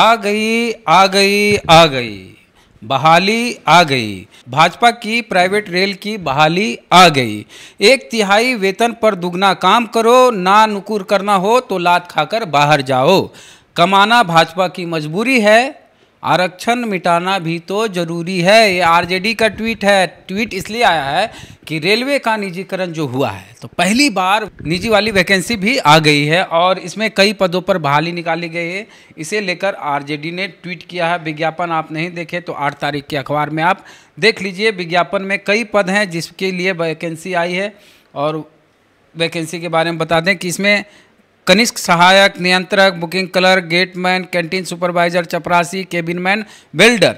आ गई आ गई आ गई बहाली आ गई भाजपा की प्राइवेट रेल की बहाली आ गई एक तिहाई वेतन पर दुगना काम करो ना नुकुर करना हो तो लात खाकर बाहर जाओ कमाना भाजपा की मजबूरी है आरक्षण मिटाना भी तो जरूरी है ये आरजेडी का ट्वीट है ट्वीट इसलिए आया है कि रेलवे का निजीकरण जो हुआ है तो पहली बार निजी वाली वैकेंसी भी आ गई है और इसमें कई पदों पर बहाली निकाली गई है इसे लेकर आरजेडी ने ट्वीट किया है विज्ञापन आप नहीं देखे तो आठ तारीख के अखबार में आप देख लीजिए विज्ञापन में कई पद हैं जिसके लिए वैकेंसी आई है और वैकेंसी के बारे में बता दें कि इसमें कनिष्क सहायक नियंत्रक booking clerk gateman canteen supervisor चपरासी केबिनमैन वेल्डर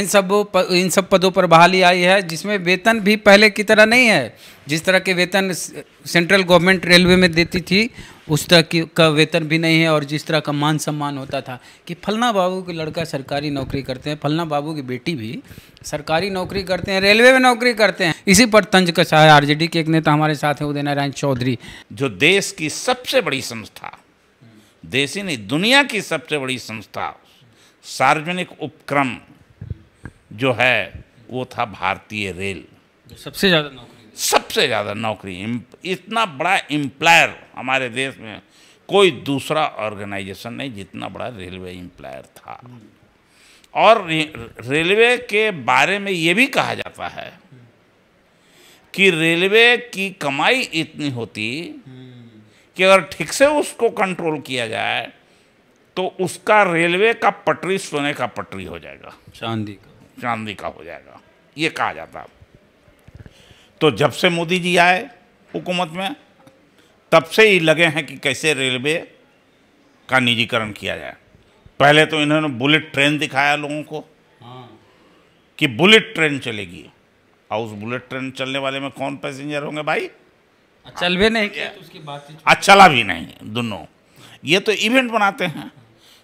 इन सब प, इन सब पदों पर बहाली आई है जिसमें वेतन भी पहले की तरह नहीं है जिस तरह के वेतन सेंट्रल गवर्नमेंट रेलवे में देती थी उस तरह की का वेतन भी नहीं है और जिस तरह का मान सम्मान होता था कि फलना बाबू के लड़का सरकारी नौकरी करते हैं फलना बाबू की बेटी भी सरकारी नौकरी करते हैं रेलवे में नौकरी करते हैं इसी पर तंज कसा है आरजेडी के एक नेता हमारे साथ हैं उदय नारायण चौधरी जो देश की सबसे बड़ी संस्था देश ही नहीं दुनिया की सबसे बड़ी संस्था सार्वजनिक उपक्रम जो है वो था भारतीय रेल सबसे ज़्यादा नौकरी सबसे ज़्यादा नौकरी इतना बड़ा एम्प्लायर हमारे देश में कोई दूसरा ऑर्गेनाइजेशन नहीं जितना बड़ा रेलवे एम्प्लायर था और रेलवे के बारे में ये भी कहा जाता है कि रेलवे की कमाई इतनी होती कि अगर ठीक से उसको कंट्रोल किया जाए तो उसका रेलवे का पटरी सोने का पटरी हो जाएगा चांदी का चांदी का हो जाएगा ये कहा जाता है तो जब से मोदी जी आए हुकूमत में तब से ही लगे हैं कि कैसे रेलवे का निजीकरण किया जाए पहले तो इन्होंने बुलेट ट्रेन दिखाया लोगों को हाँ। कि बुलेट ट्रेन चलेगी और उस बुलेट ट्रेन चलने वाले में कौन पैसेंजर होंगे भाई चल भी नहीं किया तो उसकी बात चला भी नहीं दोनों ये तो इवेंट बनाते हैं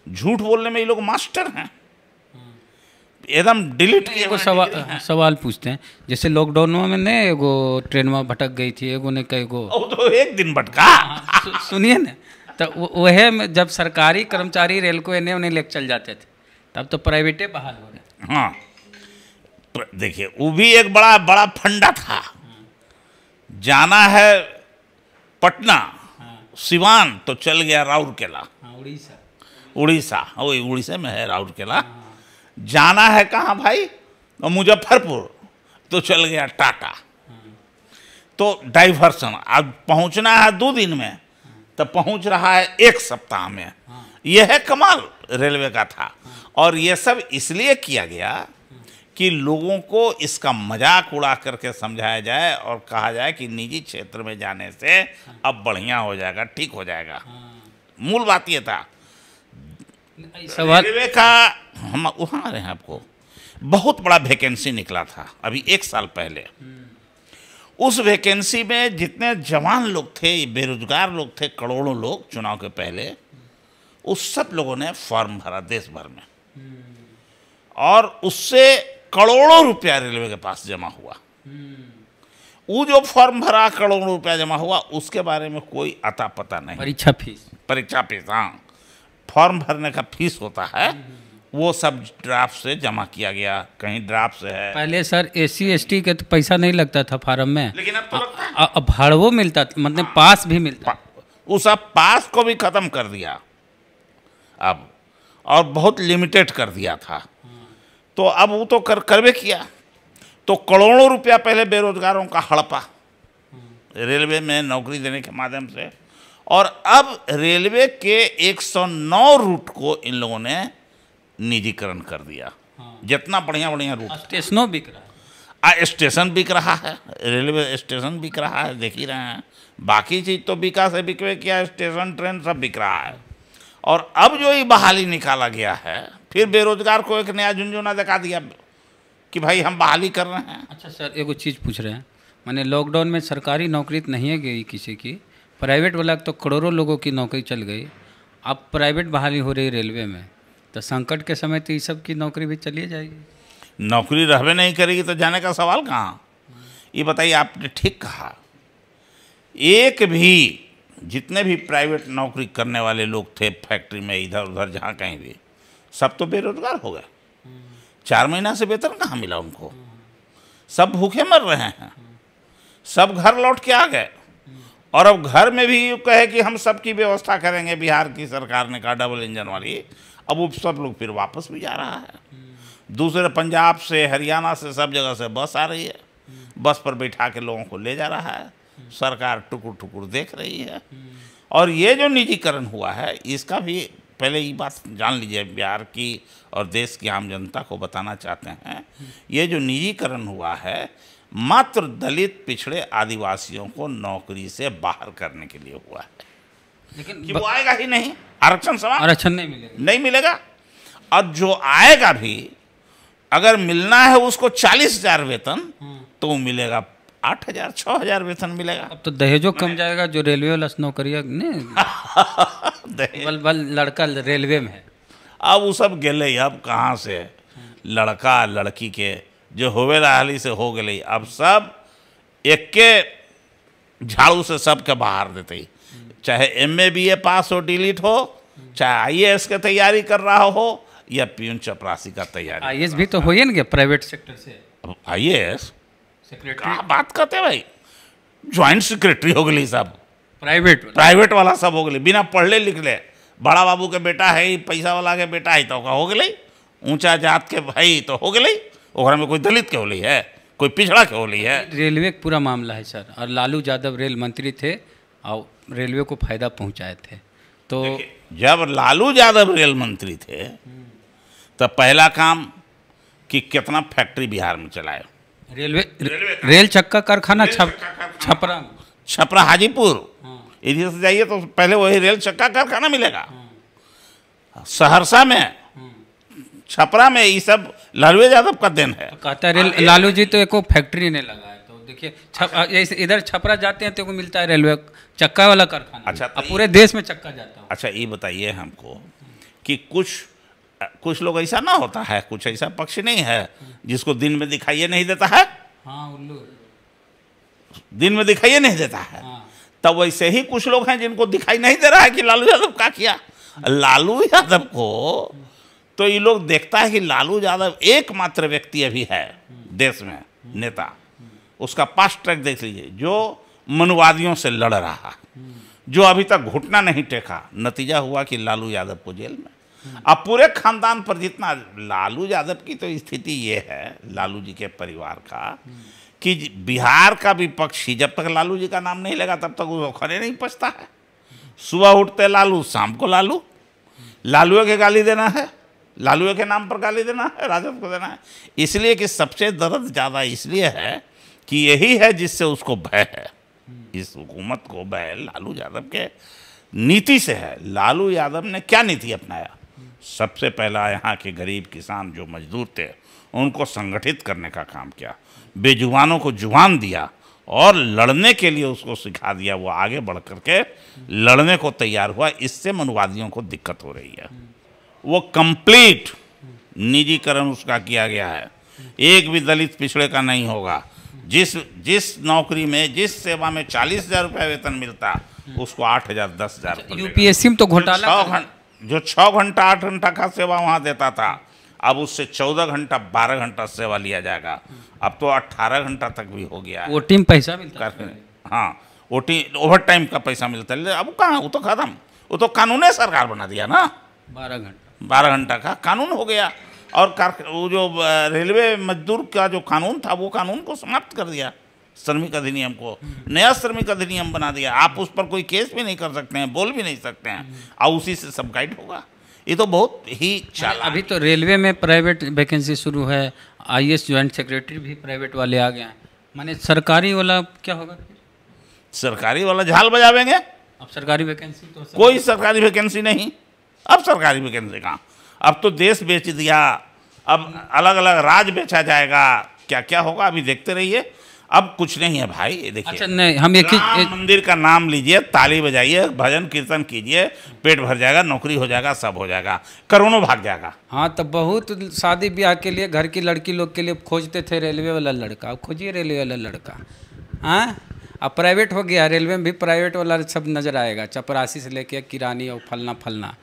झूठ बोलने में ये लोग मास्टर हैं एकदम डिलीट किए एगो सवा, हाँ। सवाल पूछते हैं जैसे लॉकडाउन में ने एगो ट्रेन में भटक गई थी एगो ने कई गो तो एक दिन भटका हाँ, सु, सुनिए ना तो वह में जब सरकारी कर्मचारी रेल को इन्हें उन्हें लेकर चल जाते थे तब तो प्राइवेटे बहाल हो गए हाँ देखिए वो भी एक बड़ा बड़ा फंडा था जाना है पटना हाँ। सिवान तो चल गया राउरकेला उड़ीसा उड़ीसा वही उड़ीसा में है राउरकेला हाँ। जाना है कहाँ भाई मुजफ्फरपुर तो चल गया टाटा तो डाइवर्सन अब पहुंचना है दो दिन में तो पहुंच रहा है एक सप्ताह में यह है कमाल रेलवे का था और यह सब इसलिए किया गया कि लोगों को इसका मजाक उड़ा करके समझाया जाए और कहा जाए कि निजी क्षेत्र में जाने से अब बढ़िया हो जाएगा ठीक हो जाएगा हाँ। मूल बात यह था रेलवे का हम वहाँ रहे हैं आपको बहुत बड़ा वैकेंसी निकला था अभी एक साल पहले उस वैकेंसी में जितने जवान लोग थे बेरोजगार लोग थे करोड़ों लोग चुनाव के पहले उस सब लोगों ने फॉर्म भरा देश भर में और उससे करोड़ों रुपया रेलवे के पास जमा हुआ वो जो फॉर्म भरा करोड़ों रुपया जमा हुआ उसके बारे में कोई अता पता नहीं परीक्षा फीस परीक्षा फीस हाँ फॉर्म भरने का फीस होता है वो सब ड्राफ्ट से जमा किया गया कहीं ड्राफ्ट से है पहले सर ए सी के तो पैसा नहीं लगता था फार्म में लेकिन अब तो भाड़वो मिलता मतलब हाँ। पास भी मिलता उस अब पास को भी ख़त्म कर दिया अब और बहुत लिमिटेड कर दिया था तो अब वो तो कर करवे किया तो करोड़ों रुपया पहले बेरोजगारों का हड़पा रेलवे में नौकरी देने के माध्यम से और अब रेलवे के 109 रूट को इन लोगों ने निजीकरण कर दिया हाँ। जितना बढ़िया बढ़िया रूट स्टेशनों बिक रहा है आ, स्टेशन बिक रहा है रेलवे स्टेशन बिक रहा है देख ही रहे हैं बाकी चीज़ तो बिका से बिकवे किया स्टेशन ट्रेन सब बिक रहा है और अब जो ये बहाली निकाला गया है फिर बेरोजगार को एक नया झुंझुना दिखा दिया कि भाई हम बहाली कर रहे हैं अच्छा सर एगो चीज़ पूछ रहे हैं मैंने लॉकडाउन में सरकारी नौकरी तो नहीं है गई किसी की प्राइवेट वाला तो करोड़ों लोगों की नौकरी चल गई अब प्राइवेट बहाली हो रही रेलवे में तो संकट के समय तो ये सब की नौकरी भी चली जाएगी नौकरी रहवे नहीं करेगी तो जाने का सवाल कहाँ ये बताइए आपने ठीक कहा एक भी जितने भी प्राइवेट नौकरी करने वाले लोग थे फैक्ट्री में इधर उधर जहाँ कहीं भी सब तो बेरोजगार हो गए चार महीना से वेतन कहाँ मिला उनको सब भूखे मर रहे हैं सब घर लौट के आ गए और अब घर में भी कहे कि हम सबकी व्यवस्था करेंगे बिहार की सरकार ने कहा डबल इंजन वाली अब वो सब लोग फिर वापस भी जा रहा है दूसरे पंजाब से हरियाणा से सब जगह से बस आ रही है बस पर बैठा के लोगों को ले जा रहा है सरकार टुकुर टुकुर देख रही है और ये जो निजीकरण हुआ है इसका भी पहले ये बात जान लीजिए बिहार की और देश की आम जनता को बताना चाहते हैं ये जो निजीकरण हुआ है मात्र दलित पिछड़े आदिवासियों को नौकरी से बाहर करने के लिए हुआ है लेकिन कि वो आएगा ही नहीं आरक्षण समाप्त आरक्षण नहीं मिलेगा नहीं मिलेगा और जो आएगा भी अगर मिलना है उसको चालीस हजार वेतन हम्म। तो मिलेगा आठ हजार छः हजार वेतन मिलेगा अब तो दहेजो कम जाएगा जो रेलवे वाला नौकरिया बल बल लड़का रेलवे में है अब वो सब गेले अब कहाँ से लड़का लड़की के जो होवे हाली से हो गई अब सब एक के झाड़ू से सबके बाहर देते चाहे एम ए बी ए पास हो डिलीट हो चाहे आई ए एस के तैयारी कर रहा हो या पीयून चपरासी का तैयारी आई एस भी तो हो प्राइवेट सेक्टर से आई ए एस बात करते भाई ज्वाइंट सेक्रेटरी हो गई सब प्राइवेट प्राइवेट वाला सब हो गए बिना पढ़ले लिखले बड़ा बाबू के बेटा है पैसा वाला के बेटा है तो हो गई ऊंचा जात के भाई तो हो गई ओकरा में कोई दलित के होली है कोई पिछड़ा के होली है रेलवे का पूरा मामला है सर और लालू यादव रेल मंत्री थे और रेलवे को फायदा पहुंचाए थे तो जब लालू यादव रेल मंत्री थे तब पहला काम कि कितना फैक्ट्री बिहार में चलाए रेलवे रेलवे रेल चक्का कारखाना छप छपरा छपरा हाजीपुर हाँ। इधर से जाइए तो पहले वही रेल चक्का कारखाना मिलेगा सहरसा में छपरा में ये सब लालू यादव का देन है कहता है लालू जी तो एक फैक्ट्री ने लगा तो देखिए इधर छपरा जाते हैं तो को मिलता है रेलवे चक्का वाला कारखाना अच्छा तो पूरे देश में चक्का जाता है अच्छा ये बताइए हमको कि कुछ कुछ लोग ऐसा ना होता है कुछ ऐसा पक्ष नहीं है जिसको दिन में दिखाइए नहीं देता है हाँ उल्लू दिन में दिखाइए नहीं देता है हाँ। तब वैसे ही कुछ लोग हैं जिनको दिखाई नहीं दे रहा है कि लालू यादव का किया लालू यादव को तो ये लोग देखता है कि लालू यादव एकमात्र व्यक्ति अभी है देश में नेता उसका पास्ट ट्रैक देख लीजिए जो मनुवादियों से लड़ रहा जो अभी तक घुटना नहीं टेका नतीजा हुआ कि लालू यादव को जेल में अब पूरे खानदान पर जितना लालू यादव की तो स्थिति ये है लालू जी के परिवार का कि बिहार का विपक्ष ही जब तक लालू जी का नाम नहीं लगा तब तक वो खड़े नहीं पचता है सुबह उठते लालू शाम को लालू लालू के गाली देना है लालू के नाम पर गाली देना है राजद को देना है इसलिए कि सबसे दर्द ज़्यादा इसलिए है कि यही है जिससे उसको भय है इस हुकूमत को भय लालू यादव के नीति से है लालू यादव ने क्या नीति अपनाया सबसे पहला यहाँ के गरीब किसान जो मजदूर थे उनको संगठित करने का काम किया बेजुबानों को जुबान दिया और लड़ने के लिए उसको सिखा दिया वो आगे बढ़ करके लड़ने को तैयार हुआ इससे मनुवादियों को दिक्कत हो रही है वो कंप्लीट निजीकरण उसका किया गया है एक भी दलित पिछड़े का नहीं होगा जिस जिस नौकरी में जिस सेवा में चालीस हजार रुपया वेतन मिलता उसको आठ हजार दस हजार यूपीएससी में तो घोटाला छः घंटा जो छः घंटा आठ घंटा का सेवा वहाँ देता था अब उससे चौदह घंटा बारह घंटा सेवा लिया जाएगा अब तो अट्ठारह घंटा तक भी हो गया वो टीम पैसा मिलता है हाँ वो टीम ओवर टाइम का पैसा मिलता है अब कहाँ वो तो खत्म वो तो कानूने सरकार बना दिया ना बारह घंटा बारह घंटा का कानून हो गया और वो जो रेलवे मजदूर का जो कानून था वो कानून को समाप्त कर दिया श्रमिक अधिनियम को नया श्रमिक अधिनियम बना दिया आप उस पर कोई केस भी नहीं कर सकते हैं बोल भी नहीं सकते हैं और उसी से सब गाइड होगा ये तो बहुत ही चला अभी तो रेलवे में प्राइवेट वैकेंसी शुरू है आई एस ज्वाइंट सेक्रेटरी भी प्राइवेट वाले आ गए हैं माने सरकारी वाला क्या होगा सरकारी वाला झाल बजावेंगे अब सरकारी वैकेंसी तो कोई सरकारी वैकेंसी नहीं अब सरकारी केंद्र कहाँ अब तो देश बेच दिया अब अलग अलग राज बेचा जाएगा क्या क्या होगा अभी देखते रहिए अब कुछ नहीं है भाई देखिए अच्छा नहीं हम एक ही मंदिर का नाम लीजिए ताली बजाइए भजन कीर्तन कीजिए पेट भर जाएगा नौकरी हो जाएगा सब हो जाएगा करोड़ों भाग जाएगा हाँ तो बहुत शादी ब्याह के लिए घर की लड़की लोग के लिए खोजते थे रेलवे वाला लड़का अब खोजिए रेलवे वाला लड़का हाँ अब प्राइवेट हो गया रेलवे में भी प्राइवेट वाला सब नज़र आएगा चपरासी से लेके किरानी और फलना फलना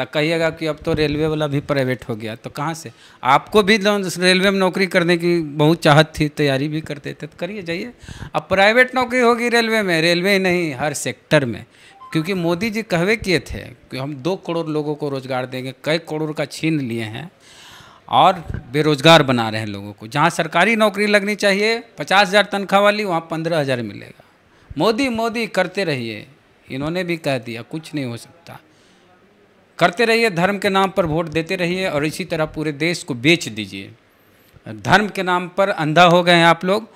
तो कहिएगा कि अब तो रेलवे वाला भी प्राइवेट हो गया तो कहाँ से आपको भी रेलवे तो में नौकरी करने की बहुत चाहत थी तैयारी भी करते थे तो करिए जाइए अब प्राइवेट नौकरी होगी रेलवे में रेलवे ही नहीं हर सेक्टर में क्योंकि मोदी जी कहवे किए थे कि हम दो करोड़ लोगों को रोज़गार देंगे कई करोड़ का छीन लिए हैं और बेरोज़गार बना रहे हैं लोगों को जहाँ सरकारी नौकरी लगनी चाहिए पचास हज़ार तनख्वाह वाली वहाँ पंद्रह हज़ार मिलेगा मोदी मोदी करते रहिए इन्होंने भी कह दिया कुछ नहीं हो सकता करते रहिए धर्म के नाम पर वोट देते रहिए और इसी तरह पूरे देश को बेच दीजिए धर्म के नाम पर अंधा हो गए हैं आप लोग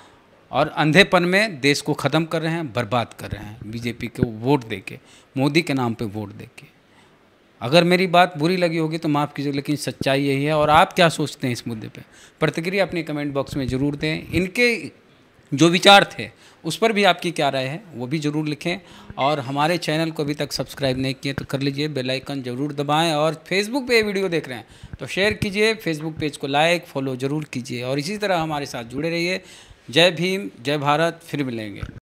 और अंधेपन में देश को ख़त्म कर रहे हैं बर्बाद कर रहे हैं बीजेपी को वोट दे के मोदी के नाम पे वोट दे के अगर मेरी बात बुरी लगी होगी तो माफ़ कीजिए लेकिन सच्चाई यही है और आप क्या सोचते हैं इस मुद्दे पे प्रतिक्रिया अपने कमेंट बॉक्स में ज़रूर दें इनके जो विचार थे उस पर भी आपकी क्या राय है वो भी ज़रूर लिखें और हमारे चैनल को अभी तक सब्सक्राइब नहीं किए तो कर लीजिए बेल आइकन ज़रूर दबाएं और फेसबुक पे ये वीडियो देख रहे हैं तो शेयर कीजिए फेसबुक पेज को लाइक फॉलो ज़रूर कीजिए और इसी तरह हमारे साथ जुड़े रहिए जय भीम जय भारत फिर मिलेंगे